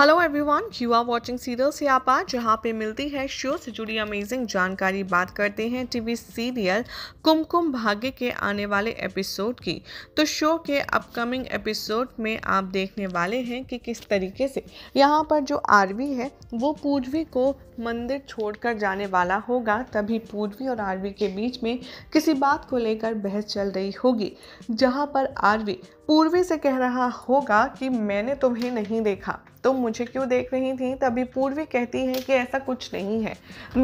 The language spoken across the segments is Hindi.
hello everyone you are watching serial से आप आज जहाँ पे मिलती है शो से जुड़ी अमेजिंग जानकारी बात करते हैं टीवी सीरियल कुमकुम भाग्य के आने वाले एपिसोड की तो शो के अपकमिंग एपिसोड में आप देखने वाले हैं कि किस तरीके से यहाँ पर जो आरवी है वो पूर्वी को मंदिर छोड़कर जाने वाला होगा तभी पूर्वी और आरवी के बीच में किसी बात को लेकर बहस चल रही होगी जहाँ पर आरवी पूर्वी से कह रहा होगा कि मैंने तुम्हें नहीं देखा तुम तो मुझे क्यों देख रही थी तभी पूर्वी कहती है कि ऐसा कुछ नहीं है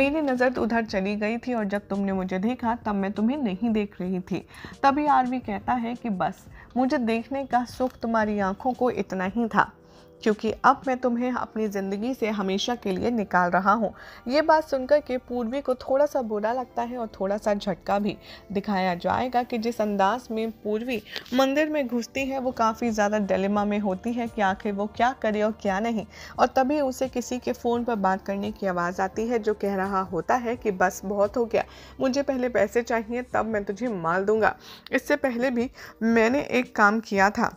मेरी नज़र तो उधर चली गई थी और जब तुमने मुझे देखा तब मैं तुम्हें नहीं देख रही थी तभी आरवी कहता है कि बस मुझे देखने का सुख तुम्हारी आँखों को इतना ही था क्योंकि अब मैं तुम्हें अपनी ज़िंदगी से हमेशा के लिए निकाल रहा हूँ ये बात सुनकर के पूर्वी को थोड़ा सा बुरा लगता है और थोड़ा सा झटका भी दिखाया जाएगा कि जिस अंदाज में पूर्वी मंदिर में घुसती है वो काफ़ी ज़्यादा डलेमा में होती है कि आखिर वो क्या करे और क्या नहीं और तभी उसे किसी के फ़ोन पर बात करने की आवाज़ आती है जो कह रहा होता है कि बस बहुत हो गया मुझे पहले पैसे चाहिए तब मैं तुझे माल दूंगा इससे पहले भी मैंने एक काम किया था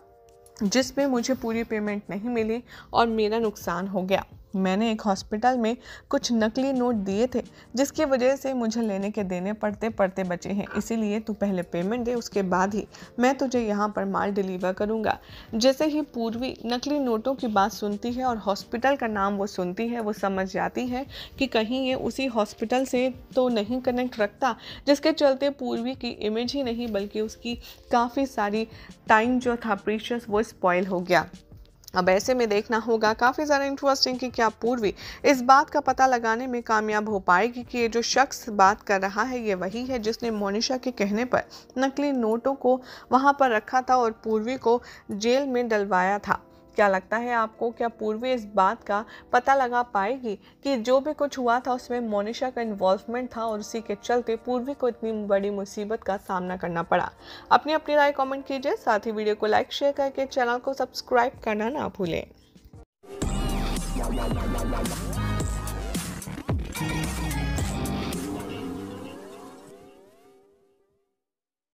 जिसमें मुझे पूरी पेमेंट नहीं मिली और मेरा नुकसान हो गया मैंने एक हॉस्पिटल में कुछ नकली नोट दिए थे जिसकी वजह से मुझे लेने के देने पड़ते पड़ते बचे हैं इसीलिए तू पहले पेमेंट दे उसके बाद ही मैं तुझे यहाँ पर माल डिलीवर करूँगा जैसे ही पूर्वी नकली नोटों की बात सुनती है और हॉस्पिटल का नाम वो सुनती है वो समझ जाती है कि कहीं ये उसी हॉस्पिटल से तो नहीं कनेक्ट रखता जिसके चलते पूर्वी की इमेज ही नहीं बल्कि उसकी काफ़ी सारी टाइम जो था प्रीशियस वो स्पॉयल हो गया अब ऐसे में देखना होगा काफ़ी ज़्यादा इंटरेस्टिंग कि क्या पूर्वी इस बात का पता लगाने में कामयाब हो पाएगी कि ये जो शख्स बात कर रहा है ये वही है जिसने मोनिशा के कहने पर नकली नोटों को वहाँ पर रखा था और पूर्वी को जेल में डलवाया था क्या लगता है आपको क्या पूर्वी इस बात का पता लगा पाएगी कि जो भी कुछ हुआ था उसमें मोनिशा का इन्वॉल्वमेंट था और उसी के चलते पूर्वी को इतनी बड़ी मुसीबत का सामना करना पड़ा अपनी अपनी राय कमेंट कीजिए साथ ही वीडियो को लाइक शेयर करके चैनल को सब्सक्राइब करना ना भूलें